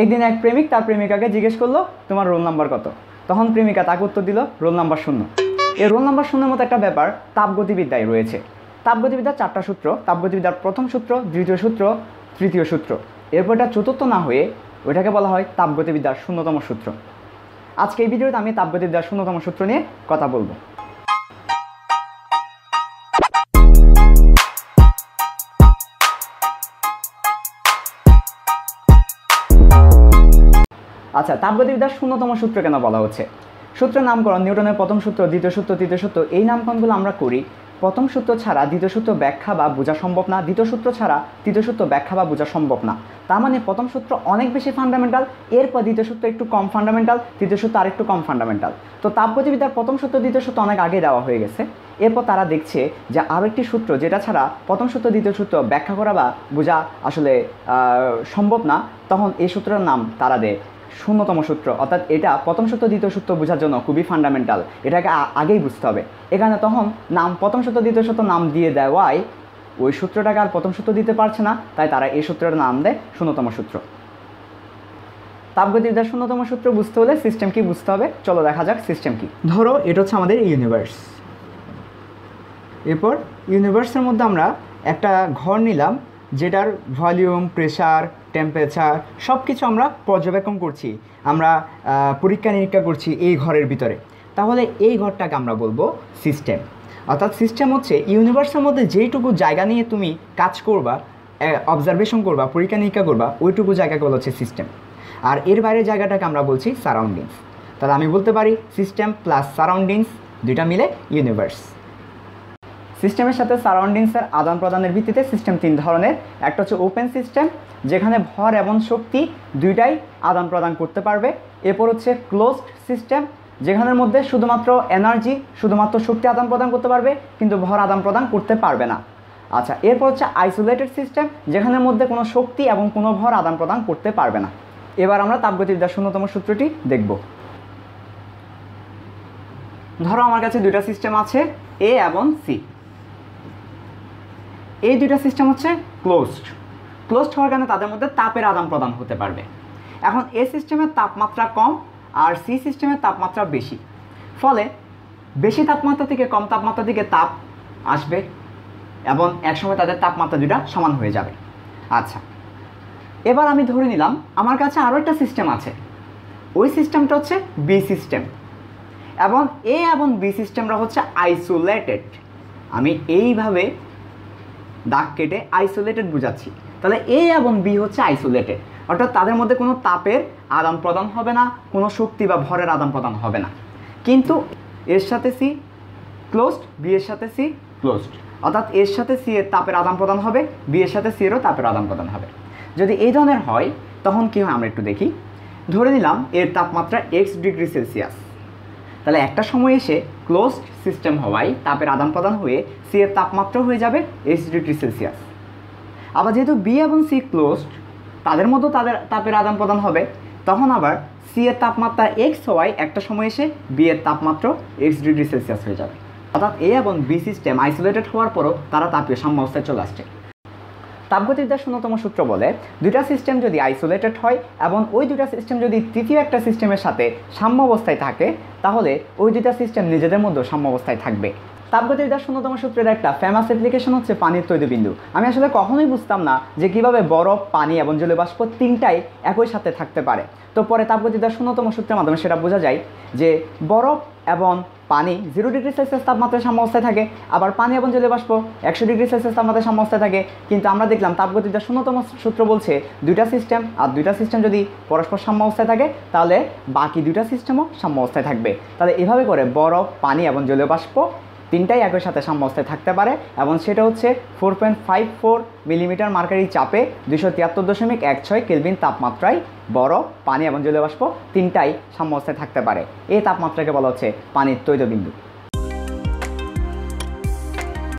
একদিন এক প্রেমিক তার প্রেমিকাকে জিজ্ঞেস করলো তোমার রোল নাম্বার কত তখন প্রেমিকা তাকে উত্তর দিল রোল নাম্বার শূন্য এই রোল নাম্বার শূন্যের মতো একটা ব্যাপার তাপগতিবিদ্যায় রয়েছে তাপগতিবিদ্যার চারটা সূত্র তাপগতিবিদ্যার প্রথম সূত্র দ্বিতীয় সূত্র তৃতীয় সূত্র এরপর এটা চতুর্থ না হয়ে ওইটাকে বলা হয় তাপগতিবিদ্যার শূন্যতম সূত্র আজকে এই ভিডিওতে আমি তাপগতিবিদ্যার শূন্যতম সূত্র নিয়ে কথা বলবো আচ্ছা তাপগতিবিদ্যার শূন্যতম সূত্র কেন বলা হচ্ছে সূত্রের নামকরণ নিউটনের প্রথম সূত্র দ্বিতীয় সূত্র তৃতীয় সূত্র এই নামকরণগুলো আমরা করি প্রথম সূত্র ছাড়া দ্বিতীয় সূত্র ব্যাখ্যা বা বোঝা সম্ভব না দ্বিতীয় সূত্র ছাড়া তৃতীয় সূত্র ব্যাখ্যা বা বোঝা সম্ভব না তার মানে প্রথম সূত্র অনেক বেশি ফান্ডামেন্টাল এরপর দ্বিতীয় সূত্র একটু কম ফান্ডামেন্টাল তৃতীয় সূত্র আর একটু কম ফান্ডামেন্টাল তো তাপগতিবিদ্যার প্রথম সূত্র দ্বিতীয় সূত্র অনেক আগে দেওয়া হয়ে গেছে এরপর তারা দেখছে যে আরও একটি সূত্র যেটা ছাড়া প্রথম সূত্র দ্বিতীয় সূত্র ব্যাখ্যা করা বা বোঝা আসলে সম্ভব না তখন এই সূত্রের নাম তারা দেয় শূন্যতম সূত্র অর্থাৎ এটা প্রথম সূত্র দ্বিতীয় সূত্র বোঝার জন্য খুবই ফান্ডামেন্টাল এটাকে আগেই বুঝতে হবে এখানে তখন নাম প্রথম সূত্র দ্বিতীয় সূত্র নাম দিয়ে দেওয়ায় ওই সূত্রটাকে আর প্রথম সূত্র দিতে পারছে না তাই তারা এই সূত্রের নাম দেয় শূন্যতম সূত্র তাপগতিবিদ্যার শূন্যতম সূত্র বুঝতে হলে সিস্টেম কি বুঝতে হবে চলো দেখা যাক সিস্টেম কি ধরো এটা হচ্ছে আমাদের ইউনিভার্স এরপর ইউনিভার্সের মধ্যে আমরা একটা ঘর নিলাম যেটার ভলিউম প্রেশার টেম্পারেচার সব কিছু আমরা পর্যবেক্ষণ করছি আমরা পরীক্ষা নিরীক্ষা করছি এই ঘরের ভিতরে তাহলে এই ঘরটাকে আমরা বলবো সিস্টেম অর্থাৎ সিস্টেম হচ্ছে ইউনিভার্সের মধ্যে যেইটুকু জায়গা নিয়ে তুমি কাজ করবা অবজারভেশন করবা পরীক্ষা নিরীক্ষা করবা ওইটুকু জায়গাকে বলা হচ্ছে সিস্টেম আর এর বাইরের জায়গাটাকে আমরা বলছি সারাউন্ডিংস তাহলে আমি বলতে পারি সিস্টেম প্লাস সারাউন্ডিংস দুইটা মিলে ইউনিভার্স সিস্টেমের সাথে সারাউন্ডিংসের আদান প্রদানের ভিত্তিতে সিস্টেম তিন ধরনের একটা হচ্ছে ওপেন সিস্টেম যেখানে ভর এবং শক্তি দুইটাই আদান প্রদান করতে পারবে এরপর হচ্ছে ক্লোজড সিস্টেম যেখানের মধ্যে শুধুমাত্র এনার্জি শুধুমাত্র শক্তি আদান প্রদান করতে পারবে কিন্তু ভর আদান প্রদান করতে পারবে না আচ্ছা এরপর হচ্ছে আইসোলেটেড সিস্টেম যেখানের মধ্যে কোনো শক্তি এবং কোনো ভর আদান প্রদান করতে পারবে না এবার আমরা তাপগতিবিদ্যার শূন্যতম সূত্রটি দেখব ধরো আমার কাছে দুইটা সিস্টেম আছে এ এবং সি এই দুইটা সিস্টেম হচ্ছে ক্লোজড ক্লোজড হওয়ার কারণে তাদের মধ্যে তাপের আদান প্রদান হতে পারবে এখন এ সিস্টেমের তাপমাত্রা কম আর সি সিস্টেমের তাপমাত্রা বেশি ফলে বেশি তাপমাত্রা থেকে কম তাপমাত্রা থেকে তাপ আসবে এবং একসময় তাদের তাপমাত্রা দুটা সমান হয়ে যাবে আচ্ছা এবার আমি ধরে নিলাম আমার কাছে আরও একটা সিস্টেম আছে ওই সিস্টেমটা হচ্ছে বি সিস্টেম এবং এ এবং বি সিস্টেমটা হচ্ছে আইসোলেটেড আমি এইভাবে দাগ কেটে আইসোলেটেড বোঝাচ্ছি তাহলে এ এবং বি হচ্ছে আইসোলেটেড অর্থাৎ তাদের মধ্যে কোনো তাপের আদান প্রদান হবে না কোনো শক্তি বা ভরের আদান প্রদান হবে না কিন্তু এর সাথে সি ক্লোজড বি এর সাথে সি ক্লোজড অর্থাৎ এর সাথে সি এর তাপের আদান প্রদান হবে বি এর সাথে সি এরও তাপের আদান প্রদান হবে যদি এই ধরনের হয় তখন কী হয় আমরা একটু দেখি ধরে নিলাম এর তাপমাত্রা এক্স ডিগ্রি সেলসিয়াস তাহলে একটা সময় এসে ক্লোজড সিস্টেম হওয়ায় তাপের আদান প্রদান হয়ে সি এর তাপমাত্রা হয়ে যাবে এইচ ডিগ্রি সেলসিয়াস আবার যেহেতু বি এবং সি ক্লোজড তাদের মধ্যে তাদের তাপের আদান প্রদান হবে তখন আবার সি এর তাপমাত্রা এক্স হওয়ায় একটা সময় এসে বি এর তাপমাত্রা এক্স ডিগ্রি সেলসিয়াস হয়ে যাবে অর্থাৎ এ এবং বি সিস্টেম আইসোলেটেড হওয়ার পরও তারা তাপীয় অবস্থায় চলে আসছে তাপগতিবিদ্যার শূন্যতম সূত্র বলে দুইটা সিস্টেম যদি আইসোলেটেড হয় এবং ওই দুইটা সিস্টেম যদি তৃতীয় একটা সিস্টেমের সাথে সাম্য অবস্থায় থাকে তাহলে ওই দুইটা সিস্টেম নিজেদের মধ্যে সাম্য অবস্থায় থাকবে তাপগতিবিদ্যার শূন্যতম সূত্রের একটা ফেমাস অ্যাপ্লিকেশন হচ্ছে পানির তৈরি বিন্দু আমি আসলে কখনোই বুঝতাম না যে কীভাবে বরফ পানি এবং জলীয় বাষ্প তিনটাই একই সাথে থাকতে পারে তো পরে তাপগতিবিদ্যার শূন্যতম সূত্রের মাধ্যমে সেটা বোঝা যায় যে বরফ এবং পানি জিরো ডিগ্রি সেলসিয়াস তাপমাত্রায় অবস্থায় থাকে আবার পানি এবং জলীয় বাষ্প একশো ডিগ্রি সেলসিয়াস তাপমাত্রায় অবস্থায় থাকে কিন্তু আমরা দেখলাম তাপগতিটা শূন্যতম সূত্র বলছে দুইটা সিস্টেম আর দুইটা সিস্টেম যদি পরস্পর অবস্থায় থাকে তাহলে বাকি দুইটা সিস্টেমও অবস্থায় থাকবে তাহলে এভাবে করে বরফ পানি এবং জলীয় বাষ্প তিনটাই একই সাথে সাম্যস্থায় থাকতে পারে এবং সেটা হচ্ছে four point five four millimetre mercury চাপে দুশো তিয়াত্তর দশমিক এক ছয় কেলভিন তাপমাত্রায় বড় পানি এবং জলীয় বাষ্প তিনটাই সাম্যস্থায় থাকতে পারে এই তাপমাত্রাকে বলা হচ্ছে পানির তৈতবিন্দু